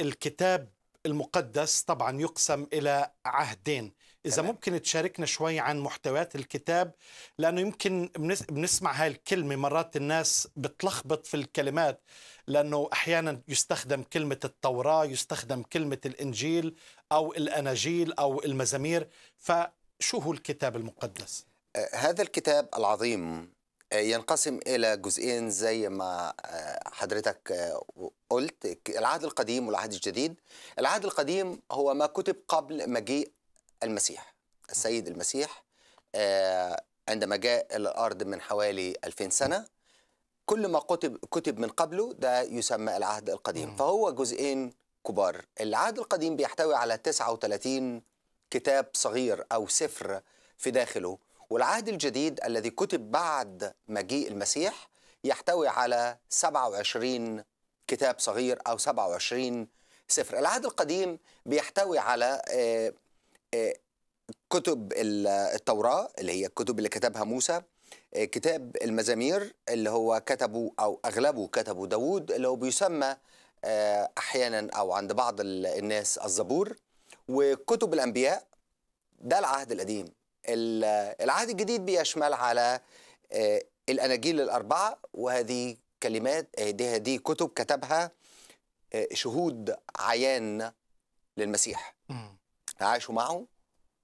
الكتاب المقدس طبعا يقسم الى عهدين اذا تمام. ممكن تشاركنا شوي عن محتويات الكتاب لانه يمكن بنسمع هاي الكلمه مرات الناس بتلخبط في الكلمات لانه احيانا يستخدم كلمه التوراه يستخدم كلمه الانجيل او الاناجيل او المزامير فشو هو الكتاب المقدس أه، هذا الكتاب العظيم أه، ينقسم الى جزئين زي ما أه، حضرتك قلت العهد القديم والعهد الجديد العهد القديم هو ما كتب قبل مجيء المسيح السيد المسيح آه، عندما جاء إلى الأرض من حوالي 2000 سنة كل ما كتب كتب من قبله ده يسمى العهد القديم فهو جزئين كبار العهد القديم بيحتوي على 39 كتاب صغير أو سفر في داخله والعهد الجديد الذي كتب بعد مجيء المسيح يحتوي على 27 كتاب صغير أو 27 سفر العهد القديم بيحتوي على آه، آه، كتب التوراة اللي هي الكتب اللي كتبها موسى آه، كتاب المزامير اللي هو كتبه أو أغلبه كتبه داوود اللي هو بيسمى أحيانا أو عند بعض الناس الزبور وكتب الأنبياء ده العهد القديم العهد الجديد بيشمل على الأناجيل الأربعة وهذه كلمات آه، دي, دي كتب كتبها آه، شهود عيان للمسيح عاشوا معه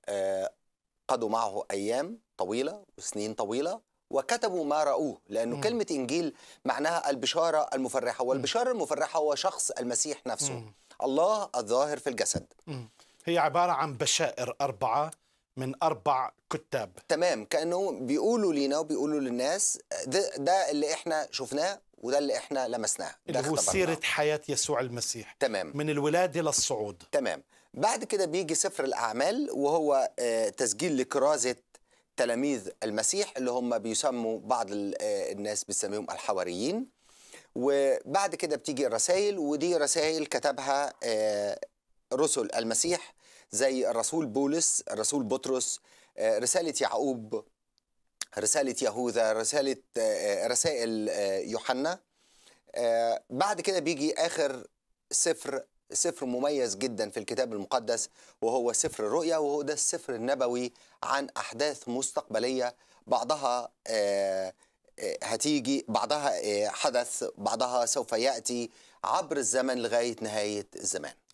آه، قضوا معه أيام طويلة وسنين طويلة وكتبوا ما رأوه لأنه مم. كلمة إنجيل معناها البشارة المفرحة والبشارة المفرحة هو شخص المسيح نفسه مم. الله الظاهر في الجسد مم. هي عبارة عن بشائر أربعة من أربع كتاب تمام كأنه بيقولوا لينا وبيقولوا للناس ده, ده اللي إحنا شفناه وده اللي احنا لمسناه اللي هو سيرة حياة يسوع المسيح تمام من الولادة للصعود تمام بعد كده بيجي سفر الأعمال وهو آه، تسجيل لكرازة تلاميذ المسيح اللي هم بيسموا بعض آه، الناس بيسميهم الحواريين وبعد كده بتيجي الرسائل ودي رسائل كتبها آه، رسل المسيح زي الرسول بولس الرسول بطرس رسالة يعقوب رساله يهوذا رساله آه، رسائل آه، يوحنا آه، بعد كده بيجي اخر سفر سفر مميز جدا في الكتاب المقدس وهو سفر الرؤيا وهو ده السفر النبوي عن احداث مستقبليه بعضها هتيجي بعضها حدث بعضها سوف ياتي عبر الزمن لغايه نهايه الزمان